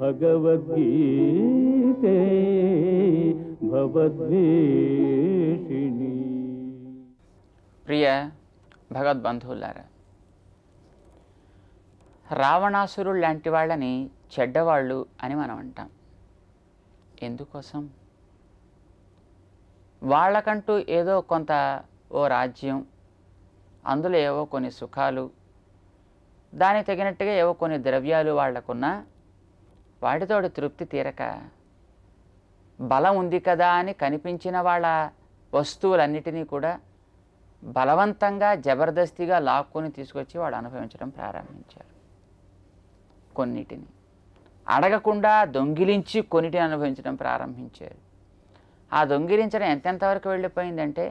భగవద్గీతే ప్రియ భగవద్బంధువులారా రావణాసురుడు లాంటి వాళ్ళని చెడ్డవాళ్ళు అని మనం అంటాం ఎందుకోసం వాళ్ళకంటూ ఏదో కొంత ఓ రాజ్యం అందులో ఏవో కొన్ని సుఖాలు దానికి తగినట్టుగా ఏవో కొన్ని ద్రవ్యాలు వాళ్లకున్నా వాటితోడు తృప్తి తీరక బలం ఉంది కదా అని కనిపించిన వాళ్ళ వస్తువులన్నిటినీ కూడా బలవంతంగా జబర్దస్తిగా లాక్కొని తీసుకొచ్చి వాడు అనుభవించడం ప్రారంభించారు కొన్నిటిని అడగకుండా దొంగిలించి కొన్నిటిని అనుభవించడం ప్రారంభించారు ఆ దొంగిలించడం ఎంతెంతవరకు వెళ్ళిపోయిందంటే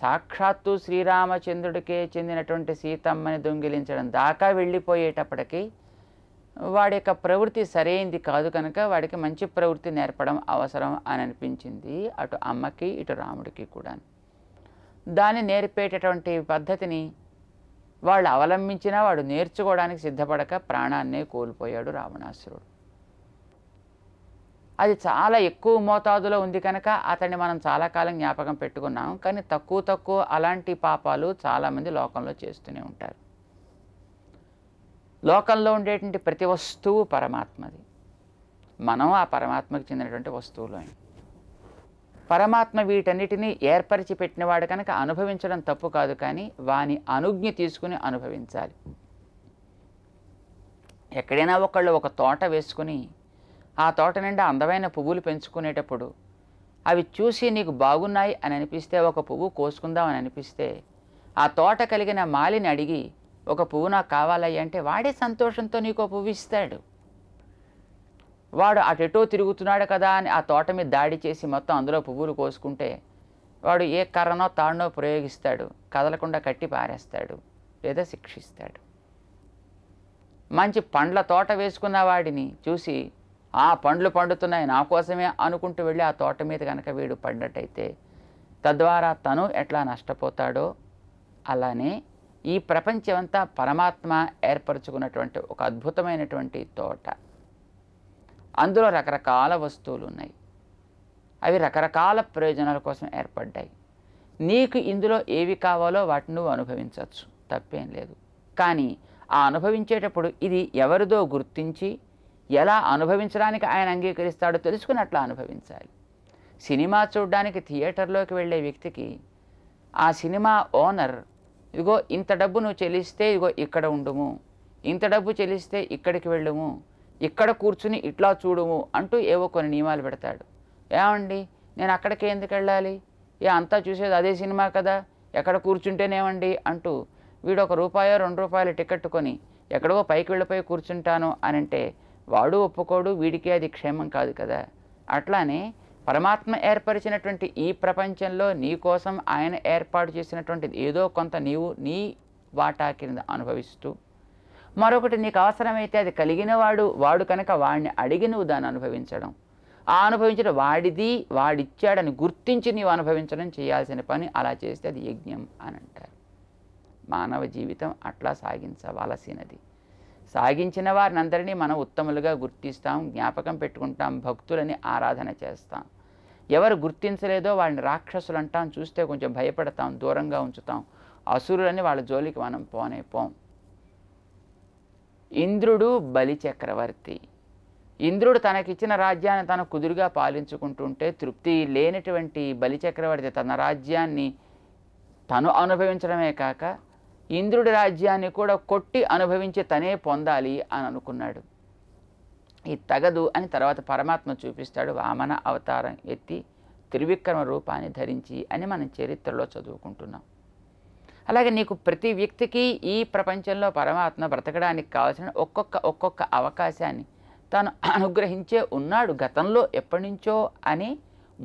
సాక్షాత్తు శ్రీరామచంద్రుడికే చెందినటువంటి సీతమ్మని దొంగిలించడం దాకా వెళ్ళిపోయేటప్పటికీ వాడి యొక్క ప్రవృత్తి సరైనది కాదు కనుక వాడికి మంచి ప్రవృత్తి నేర్పడం అవసరం అని అనిపించింది అటు అమ్మకి ఇటు రాముడికి కూడా దాన్ని నేర్పేటటువంటి పద్ధతిని వాళ్ళు అవలంబించినా వాడు నేర్చుకోవడానికి సిద్ధపడక ప్రాణాన్నే కోల్పోయాడు రావణాసురుడు అది చాలా ఎక్కువ మోతాదులో ఉంది కనుక అతన్ని మనం చాలా కాలం జ్ఞాపకం పెట్టుకున్నాం కానీ తక్కువ తక్కువ అలాంటి పాపాలు చాలామంది లోకంలో చేస్తూనే ఉంటారు లోకంలో ఉండేటువంటి ప్రతి వస్తువు పరమాత్మది మనం ఆ పరమాత్మకి చెందినటువంటి వస్తువులు పరమాత్మ వీటన్నిటినీ ఏర్పరిచి పెట్టినవాడు కనుక అనుభవించడం తప్పు కాదు కానీ వాని అనుజ్ఞ తీసుకుని అనుభవించాలి ఎక్కడైనా ఒకళ్ళు ఒక తోట వేసుకుని ఆ తోట నిండా అందమైన పువ్వులు పెంచుకునేటప్పుడు అవి చూసి నీకు బాగున్నాయి అని అనిపిస్తే ఒక పువ్వు కోసుకుందాం అని అనిపిస్తే ఆ తోట కలిగిన మాలిని అడిగి ఒక పువ్వు నాకు కావాలయ్య అంటే వాడే సంతోషంతో నీకు పువ్వు ఇస్తాడు వాడు అటెటో తిరుగుతున్నాడు కదా అని ఆ తోట మీద దాడి చేసి మొత్తం అందులో పువ్వులు కోసుకుంటే వాడు ఏ కర్రనో తాడునో ప్రయోగిస్తాడు కదలకుండా కట్టి పారేస్తాడు లేదా శిక్షిస్తాడు మంచి పండ్ల తోట వేసుకున్న వాడిని చూసి ఆ పండ్లు పండుతున్నాయి నా కోసమే అనుకుంటూ వెళ్ళి ఆ తోట మీద కనుక వీడు పడినట్టయితే తద్వారా తను ఎట్లా నష్టపోతాడో అలానే ఈ ప్రపంచమంతా పరమాత్మ ఏర్పరచుకున్నటువంటి ఒక అద్భుతమైనటువంటి తోట అందులో రకరకాల వస్తువులు ఉన్నాయి అవి రకరకాల ప్రయోజనాల కోసం ఏర్పడ్డాయి నీకు ఇందులో ఏవి కావాలో వాటిని నువ్వు అనుభవించవచ్చు తప్పేం లేదు కానీ ఆ అనుభవించేటప్పుడు ఇది ఎవరిదో గుర్తించి ఎలా అనుభవించడానికి ఆయన అంగీకరిస్తాడో తెలుసుకుని అనుభవించాలి సినిమా చూడడానికి థియేటర్లోకి వెళ్ళే వ్యక్తికి ఆ సినిమా ఓనర్ ఇగో ఇంత డబ్బు నువ్వు చెల్లిస్తే ఇగో ఇక్కడ ఉండుము ఇంత డబ్బు చెల్లిస్తే ఇక్కడికి వెళ్ళుము ఇక్కడ కూర్చుని ఇట్లా చూడుము అంటూ ఏవో కొన్ని నియమాలు పెడతాడు ఏమండి నేను అక్కడికి ఎందుకు వెళ్ళాలి ఏ అంతా చూసేది అదే సినిమా కదా ఎక్కడ కూర్చుంటేనేమండి అంటూ వీడు ఒక రూపాయో రెండు రూపాయలు టికెట్ కొని ఎక్కడో పైకి వెళ్ళిపోయి కూర్చుంటాను అని అంటే వాడు ఒప్పుకోడు వీడికి అది క్షేమం కాదు కదా అట్లానే పరమాత్మ ఏర్పరిచినటువంటి ఈ ప్రపంచంలో నీ కోసం ఆయన ఏర్పాటు చేసినటువంటిది ఏదో కొంత నీవు నీ వాటా కింద అనుభవిస్తూ మరొకటి నీకు అవసరమైతే అది కలిగిన వాడు వాడు కనుక వాడిని అడిగి నువ్వు దాన్ని అనుభవించడం ఆ అనుభవించడం వాడిది వాడిచ్చాడని గుర్తించి నీవు అనుభవించడం చేయాల్సిన పని అలా చేస్తే అది యజ్ఞం అని అంటారు మానవ జీవితం అట్లా సాగించవలసినది సాగించిన వారిని అందరినీ మనం ఉత్తములుగా గుర్తిస్తాం జ్ఞాపకం పెట్టుకుంటాం భక్తులని ఆరాధన చేస్తాం ఎవరు గుర్తించలేదో వాళ్ళని రాక్షసులు అంటాం చూస్తే కొంచెం భయపడతాం దూరంగా ఉంచుతాం అసురులని వాళ్ళ జోలికి మనం పోనే పోం ఇంద్రుడు బలి చక్రవర్తి ఇంద్రుడు తనకిచ్చిన రాజ్యాన్ని తను కుదురుగా పాలించుకుంటుంటే తృప్తి లేనటువంటి బలి చక్రవర్తి తన రాజ్యాన్ని తను అనుభవించడమే కాక ఇంద్రుడి రాజ్యాన్ని కూడా కొట్టి అనుభవించి తనే పొందాలి అని అనుకున్నాడు ఈ తగదు అని తర్వాత పరమాత్మ చూపిస్తాడు వామన అవతారం ఎత్తి త్రివిక్రమ రూపాన్ని ధరించి అని మనం చరిత్రలో చదువుకుంటున్నాం అలాగే నీకు ప్రతి వ్యక్తికి ఈ ప్రపంచంలో పరమాత్మ బ్రతకడానికి కావాల్సిన ఒక్కొక్క ఒక్కొక్క అవకాశాన్ని తను అనుగ్రహించే ఉన్నాడు గతంలో ఎప్పటి నుంచో అని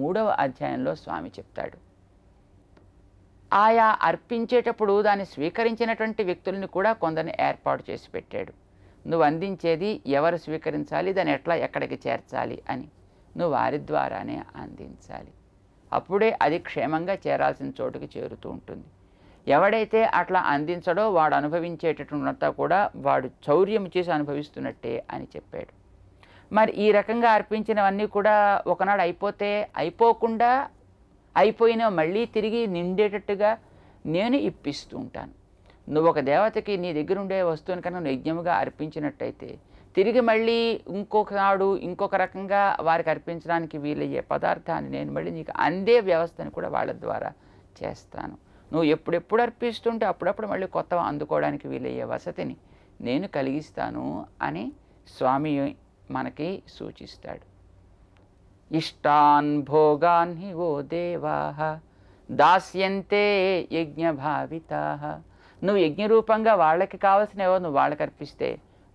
మూడవ అధ్యాయంలో స్వామి చెప్తాడు ఆయా అర్పించేటప్పుడు దాన్ని స్వీకరించినటువంటి వ్యక్తుల్ని కూడా కొందరిని ఏర్పాటు చేసి పెట్టాడు నువ్వు అందించేది ఎవరు స్వీకరించాలి దాన్ని ఎట్లా ఎక్కడికి చేర్చాలి అని నువ్వు వారి ద్వారానే అందించాలి అప్పుడే అది క్షేమంగా చేరాల్సిన చోటుకి చేరుతూ ఉంటుంది ఎవడైతే అట్లా అందించడో వాడు అనుభవించేటటువంతా కూడా వాడు చౌర్యం చేసి అనుభవిస్తున్నట్టే అని చెప్పాడు మరి ఈ రకంగా అర్పించినవన్నీ కూడా ఒకనాడు అయిపోతే అయిపోకుండా అయిపోయినా మళ్ళీ తిరిగి నిండేటట్టుగా నేను ఇప్పిస్తూ ఉంటాను నువ్వు ఒక దేవతకి నీ దగ్గర ఉండే వస్తువుని కన్నా నువ్వు యజ్ఞముగా అర్పించినట్టయితే తిరిగి మళ్ళీ ఇంకొక నాడు ఇంకొక రకంగా వారికి అర్పించడానికి వీలయ్యే పదార్థాన్ని నేను మళ్ళీ నీకు అందే వ్యవస్థను కూడా వాళ్ళ ద్వారా చేస్తాను నువ్వు ఎప్పుడెప్పుడు అర్పిస్తుంటే అప్పుడప్పుడు మళ్ళీ కొత్త అందుకోవడానికి వీలయ్యే వసతిని నేను కలిగిస్తాను అని స్వామి మనకి సూచిస్తాడు ఇష్టాన్ భోగాన్ హి ఓ దేవా దాస్యంతే యజ్ఞభావిత నువ్వు యజ్ఞరూపంగా వాళ్ళకి కావాల్సినవో నువ్వు వాళ్ళకి అర్పిస్తే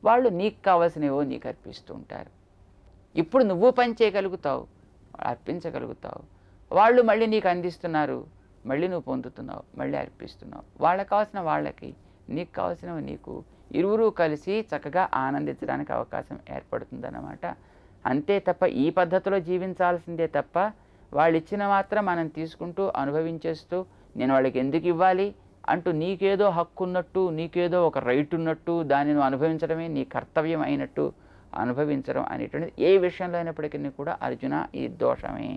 వాళ్ళు నీకు కావాల్సినవో నీకు అర్పిస్తూ ఉంటారు ఇప్పుడు నువ్వు పని చేయగలుగుతావు అర్పించగలుగుతావు వాళ్ళు మళ్ళీ నీకు అందిస్తున్నారు మళ్ళీ నువ్వు పొందుతున్నావు మళ్ళీ అర్పిస్తున్నావు వాళ్ళకి కావాల్సిన వాళ్ళకి నీకు కావాల్సినవి నీకు ఇరువురు కలిసి చక్కగా ఆనందించడానికి అవకాశం ఏర్పడుతుందన్నమాట అంతే తప్ప ఈ పద్ధతిలో జీవించాల్సిందే తప్ప వాళ్ళు ఇచ్చిన మాత్రం మనం తీసుకుంటూ అనుభవించేస్తూ నేను వాళ్ళకి ఎందుకు ఇవ్వాలి అంటూ నీకేదో హక్కు ఉన్నట్టు నీకేదో ఒక రైట్ ఉన్నట్టు దానిని అనుభవించడమే నీ కర్తవ్యం అయినట్టు అనుభవించడం అనేటువంటిది ఏ విషయంలో అయినప్పటికీ కూడా అర్జున ఈ దోషమే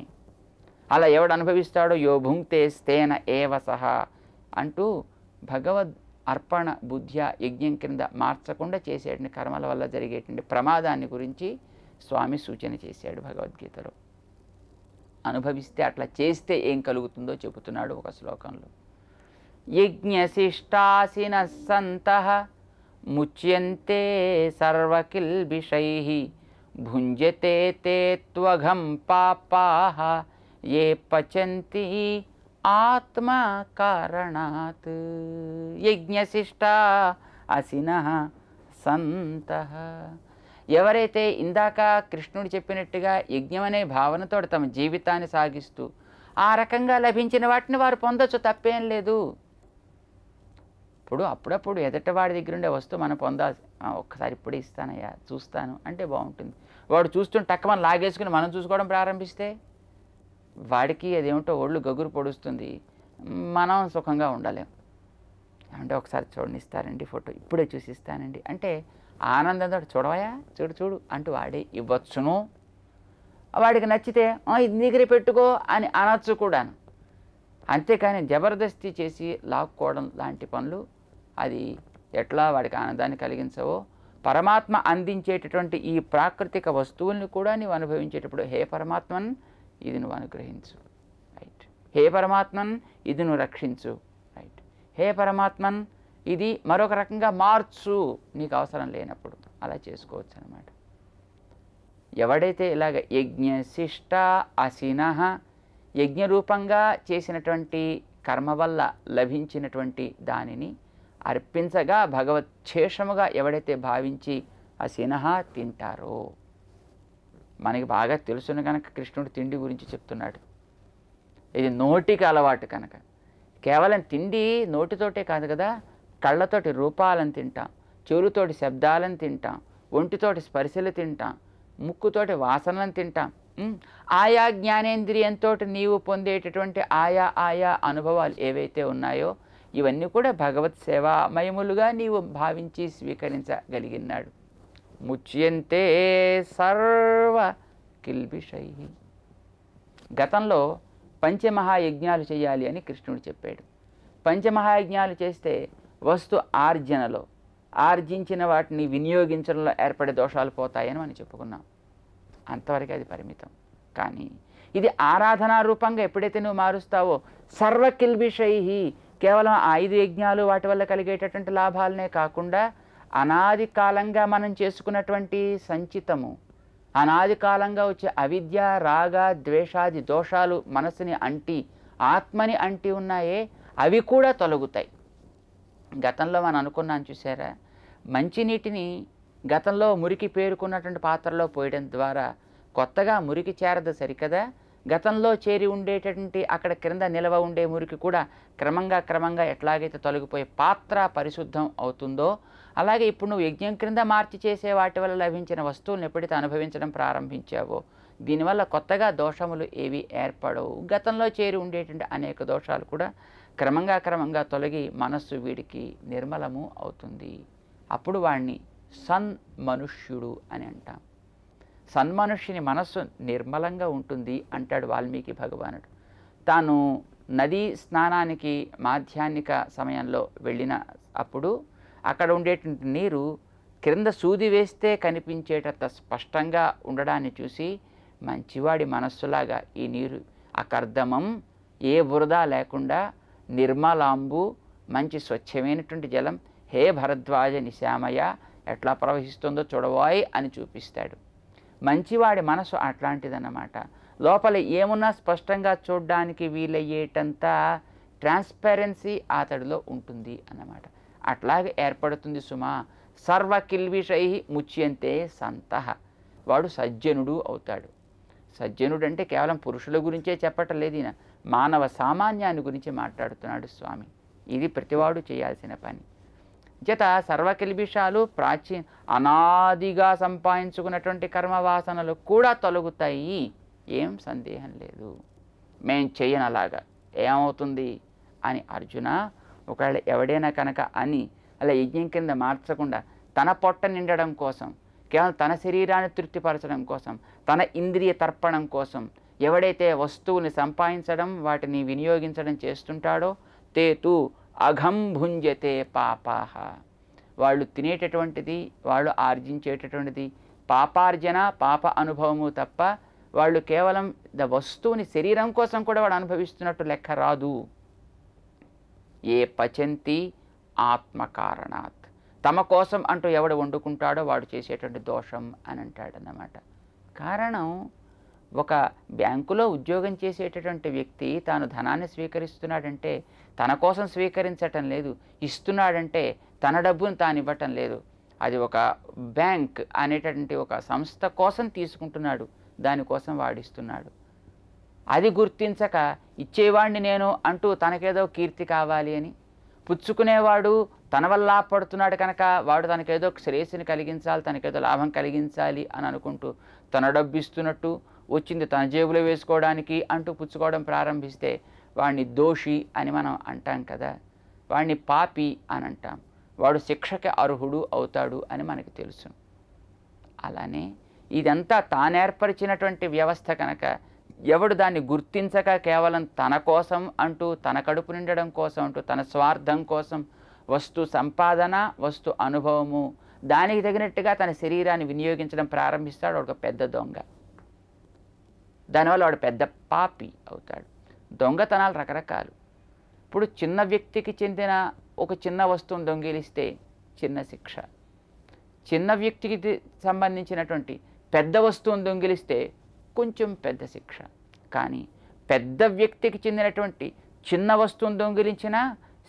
అలా ఎవడు అనుభవిస్తాడో యో భుంక్తే స్థేన ఏవ సహా అంటూ భగవద్ అర్పణ బుద్ధ్య యజ్ఞం కింద మార్చకుండా చేసేటువంటి కర్మల వల్ల జరిగేటువంటి ప్రమాదాన్ని గురించి స్వామి సూచన చేశాడు భగవద్గీతలో అనుభవిస్తే అట్లా చేస్తే ఏం కలుగుతుందో చెబుతున్నాడు ఒక శ్లోకంలో యజ్ఞశిష్టాసిన సంత ముచ్యంతే సర్వకిల్బిషై భుంజతే తే త్వఘం పాపా ఏ పచంతి ఆత్మ కారణాత్ యజ్ఞశిష్టా అసిన సంత ఎవరైతే ఇందాక కృష్ణుడు చెప్పినట్టుగా యజ్ఞం అనే భావనతో తమ జీవితాన్ని సాగిస్తూ ఆ రకంగా లభించిన వాటిని వారు పొందొచ్చు తప్పేం లేదు ఇప్పుడు అప్పుడప్పుడు ఎదటవాడి దగ్గర ఉండే వస్తువు మనం పొందాల్సి ఒక్కసారి ఇప్పుడే ఇస్తానయ్యా చూస్తాను అంటే బాగుంటుంది వాడు చూస్తుంటే టక్క మనం లాగేసుకుని మనం చూసుకోవడం ప్రారంభిస్తే వాడికి అదేమిటో ఒళ్ళు గగురు పొడుస్తుంది మనం సుఖంగా ఉండలేం అంటే ఒకసారి చూడనిస్తారండి ఫోటో ఇప్పుడే చూసిస్తానండి అంటే ఆనందంతో చూడవయా చూడు చూడు అంటూ వాడి ఇవ్వచ్చును వాడికి నచ్చితే ఇది దగ్గర పెట్టుకో అని అనొచ్చు కూడాను అంతేకాని జబర్దస్తి చేసి లాక్కోవడం లాంటి పనులు అది ఎట్లా వాడికి ఆనందాన్ని కలిగించవో పరమాత్మ అందించేటటువంటి ఈ ప్రాకృతిక వస్తువుల్ని కూడా నీవు అనుభవించేటప్పుడు హే పరమాత్మన్ ఇది నువ్వు అనుగ్రహించు రైట్ హే పరమాత్మన్ ఇది నువ్వు రక్షించు రైట్ హే పరమాత్మన్ ఇది మరొక రకంగా మార్చు నీకు అవసరం లేనప్పుడు అలా చేసుకోవచ్చు అనమాట ఎవడైతే ఇలాగ యజ్ఞశిష్ట యజ్ఞ యజ్ఞరూపంగా చేసినటువంటి కర్మ వల్ల లభించినటువంటి దానిని అర్పించగా భగవత్ శేషముగా ఎవడైతే భావించి ఆ సినహ తింటారో మనకి బాగా తెలుసును కనుక కృష్ణుడు తిండి గురించి చెప్తున్నాడు ఇది నోటికి అలవాటు కనుక కేవలం తిండి నోటితోటే కాదు కదా కళ్ళతోటి రూపాలను తింటాం చెవులతోటి శబ్దాలను తింటాం ఒంటితోటి స్పర్శలు తింటాం ముక్కుతోటి వాసనలను తింటాం ఆయా జ్ఞానేంద్రియంతో నీవు పొందేటటువంటి ఆయా ఆయా అనుభవాలు ఏవైతే ఉన్నాయో ఇవన్నీ కూడా భగవత్ సేవామయములుగా నీవు భావించి స్వీకరించగలిగినాడు ముచ్యంతే సర్వ కిల్బిషై గతంలో పంచమహాయజ్ఞాలు చేయాలి అని కృష్ణుడు చెప్పాడు పంచమహాయజ్ఞాలు చేస్తే వస్తు ఆర్జనలో ఆర్జించిన వాటిని వినియోగించడంలో ఏర్పడే దోషాలు పోతాయని మనం చెప్పుకున్నాం అంతవరకు అది పరిమితం కానీ ఇది ఆరాధనా రూపంగా ఎప్పుడైతే నువ్వు మారుస్తావో సర్వకిల్బిషై కేవలం ఐదు యజ్ఞాలు వాటి వల్ల కలిగేటటువంటి లాభాలనే కాకుండా అనాది కాలంగా మనం చేసుకున్నటువంటి సంచితము అనాది కాలంగా వచ్చే అవిద్య రాగ ద్వేషాది దోషాలు మనసుని అంటి ఆత్మని అంటి ఉన్నాయే అవి కూడా తొలగుతాయి గతంలో మనం అనుకున్నాను చూసారా మంచినీటిని గతంలో మురికి పేరుకున్నటువంటి పాత్రలో పోయడం ద్వారా కొత్తగా మురికి చేరదు సరికదా గతంలో చేరి ఉండేటటువంటి అక్కడ క్రింద నిలవ ఉండే మురికి కూడా క్రమంగా క్రమంగా ఎట్లాగైతే తొలగిపోయే పాత్ర పరిశుద్ధం అవుతుందో అలాగే ఇప్పుడు నువ్వు యజ్ఞం క్రింద మార్చి చేసే వాటి వల్ల లభించిన వస్తువులను ఎప్పుడైతే అనుభవించడం ప్రారంభించావో దీనివల్ల కొత్తగా దోషములు ఏవి ఏర్పడవు గతంలో చేరి ఉండేటువంటి అనేక దోషాలు కూడా క్రమంగా క్రమంగా తొలగి మనస్సు వీడికి నిర్మలము అవుతుంది అప్పుడు వాణ్ణి సన్మనుష్యుడు అని అంటాం సన్మనుష్యుని మనస్సు నిర్మలంగా ఉంటుంది అంటాడు వాల్మీకి భగవానుడు తాను నదీ స్నానానికి మాధ్యాహ్నిక సమయంలో వెళ్ళిన అప్పుడు అక్కడ ఉండేటువంటి నీరు క్రింద సూది వేస్తే కనిపించేటంత స్పష్టంగా ఉండడాన్ని చూసి మంచివాడి మనస్సులాగా ఈ నీరు అకర్ధమం ఏ బురద లేకుండా నిర్మలాంబు మంచి స్వచ్ఛమైనటువంటి జలం హే భరద్వాజ నిశామయ ఎట్లా ప్రవహిస్తుందో చూడవాయ్ అని చూపిస్తాడు మంచివాడి మనసు అట్లాంటిదన్నమాట లోపల ఏమున్నా స్పష్టంగా చూడడానికి వీలయ్యేటంత ట్రాన్స్పరెన్సీ అతడిలో ఉంటుంది అన్నమాట అట్లాగే ఏర్పడుతుంది సుమా సర్వ కిల్విషై ముచ్యంతే సంత వాడు సజ్జనుడు అవుతాడు సజ్జనుడు అంటే కేవలం పురుషుల గురించే చెప్పటం లేదు మానవ సామాన్యాన్ని గురించి మాట్లాడుతున్నాడు స్వామి ఇది ప్రతివాడు చేయాల్సిన పని జత సర్వకిల్బిషాలు ప్రాచీన అనాదిగా సంపాదించుకున్నటువంటి కర్మవాసనలు కూడా తొలగుతాయి ఏం సందేహం లేదు మేం చేయనలాగా ఏమవుతుంది అని అర్జున ఒకవేళ ఎవడైనా కనుక అని అలా యజ్ఞం కింద మార్చకుండా తన పొట్ట నిండడం కోసం కేవలం తన శరీరాన్ని తృప్తిపరచడం కోసం తన ఇంద్రియ తర్పణం కోసం ఎవడైతే వస్తువుని సంపాదించడం వాటిని వినియోగించడం చేస్తుంటాడో తేతు అఘం భుంజతే పాపాహ వాళ్ళు తినేటటువంటిది వాళ్ళు ఆర్జించేటటువంటిది పాపార్జన పాప అనుభవము తప్ప వాళ్ళు కేవలం ద వస్తువుని శరీరం కోసం కూడా వాడు అనుభవిస్తున్నట్టు లెక్క రాదు ఏ పచంతి ఆత్మకారణాత్ తమ కోసం అంటూ ఎవడు వండుకుంటాడో వాడు చేసేటువంటి దోషం అని అంటాడన్నమాట కారణం ఒక బ్యాంకులో ఉద్యోగం చేసేటటువంటి వ్యక్తి తాను ధనాన్ని స్వీకరిస్తున్నాడంటే తన కోసం స్వీకరించటం లేదు ఇస్తున్నాడంటే తన డబ్బును తాను ఇవ్వటం లేదు అది ఒక బ్యాంక్ అనేటటువంటి ఒక సంస్థ కోసం తీసుకుంటున్నాడు దానికోసం వాడిస్తున్నాడు అది గుర్తించక ఇచ్చేవాడిని నేను అంటూ తనకేదో కీర్తి కావాలి అని పుచ్చుకునేవాడు తన వల్ల పడుతున్నాడు కనుక వాడు తనకేదో శ్రేయస్సుని కలిగించాలి తనకేదో లాభం కలిగించాలి అని అనుకుంటూ తన డబ్బు ఇస్తున్నట్టు వచ్చింది తన జేబులో వేసుకోవడానికి అంటూ పుచ్చుకోవడం ప్రారంభిస్తే వాడిని దోషి అని మనం అంటాం కదా వాడిని పాపి అని అంటాం వాడు శిక్షకి అర్హుడు అవుతాడు అని మనకు తెలుసు అలానే ఇదంతా తానేర్పరిచినటువంటి వ్యవస్థ కనుక ఎవడు దాన్ని గుర్తించక కేవలం తన కోసం అంటూ తన కడుపు నిండడం కోసం అంటూ తన స్వార్థం కోసం వస్తు సంపాదన వస్తు అనుభవము దానికి తగినట్టుగా తన శరీరాన్ని వినియోగించడం ప్రారంభిస్తాడు ఒక పెద్ద దొంగ దానివల్ల వాడు పెద్ద పాపి అవుతాడు దొంగతనాలు రకరకాలు ఇప్పుడు చిన్న వ్యక్తికి చెందిన ఒక చిన్న వస్తువును దొంగిలిస్తే చిన్న శిక్ష చిన్న వ్యక్తికి సంబంధించినటువంటి పెద్ద వస్తువును దొంగిలిస్తే కొంచెం పెద్ద శిక్ష కానీ పెద్ద వ్యక్తికి చెందినటువంటి చిన్న వస్తువును దొంగిలించిన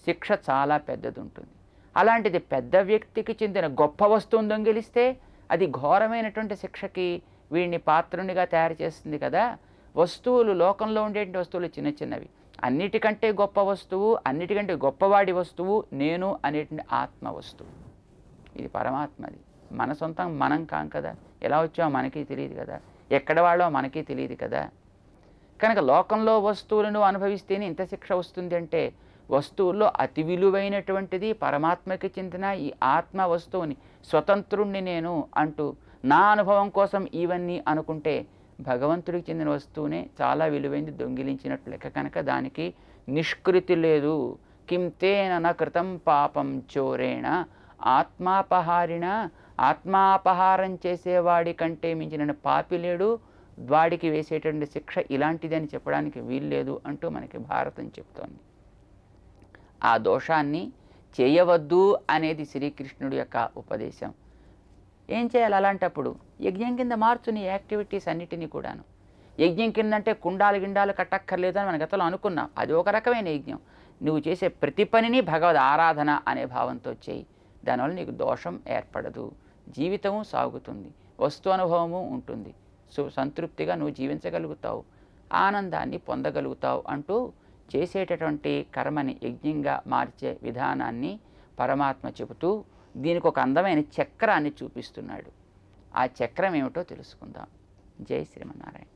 శిక్ష చాలా పెద్దది ఉంటుంది అలాంటిది పెద్ద వ్యక్తికి చెందిన గొప్ప వస్తువును దొంగిలిస్తే అది ఘోరమైనటువంటి శిక్షకి వీడిని పాత్రునిగా తయారు చేస్తుంది కదా వస్తువులు లోకంలో ఉండేటువంటి వస్తువులు చిన్న చిన్నవి అన్నిటికంటే గొప్ప వస్తువు అన్నిటికంటే గొప్పవాడి వస్తువు నేను అనేటువంటి ఆత్మ వస్తువు ఇది పరమాత్మది మన సొంతం మనం కాం కదా ఎలా వచ్చామో మనకి తెలియదు కదా ఎక్కడ వాళ్ళో మనకి తెలియదు కదా కనుక లోకంలో వస్తువులను అనుభవిస్తేనే ఇంత శిక్ష వస్తుంది అంటే వస్తువుల్లో అతి విలువైనటువంటిది పరమాత్మకి చెందిన ఈ ఆత్మ వస్తువుని స్వతంత్రుణ్ణి నేను అంటూ నా అనుభవం కోసం ఇవన్నీ అనుకుంటే భగవంతుడికి చెందిన వస్తువునే చాలా విలువైంది దొంగిలించినట్టు లెక్క కనుక దానికి నిష్కృతి లేదు కిం తేన కృతం పాపం చోరేణ ఆత్మాపహారిణ ఆత్మాపహారం చేసేవాడి కంటే మించిన పాపి లేడు వాడికి వేసేటువంటి శిక్ష ఇలాంటిదని చెప్పడానికి వీల్లేదు అంటూ మనకి భారతం చెప్తోంది ఆ దోషాన్ని చేయవద్దు అనేది శ్రీకృష్ణుడి యొక్క ఉపదేశం ఏం చేయాలి అలాంటప్పుడు యజ్ఞం కింద మార్చు నీ యాక్టివిటీస్ అన్నిటినీ కూడాను యజ్ఞం కింద అంటే కుండాలు గిండాలు కట్టక్కర్లేదని మన గతంలో అనుకున్నాం అది ఒక రకమైన యజ్ఞం నువ్వు చేసే ప్రతి పనిని భగవద్ ఆరాధన అనే భావంతో చేయి దానివల్ల నీకు దోషం ఏర్పడదు జీవితము సాగుతుంది వస్తు అనుభవము ఉంటుంది సు సంతృప్తిగా నువ్వు జీవించగలుగుతావు ఆనందాన్ని పొందగలుగుతావు అంటూ చేసేటటువంటి కర్మని యజ్ఞంగా మార్చే విధానాన్ని పరమాత్మ చెబుతూ దీనికి ఒక అందమైన చక్రాన్ని చూపిస్తున్నాడు ఆ చక్రం ఏమిటో తెలుసుకుందాం జై శ్రీమన్నారాయణ